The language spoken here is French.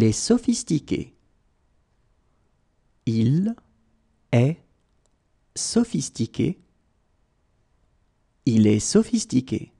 Il est sophistiqué. Il est sophistiqué. Il est sophistiqué.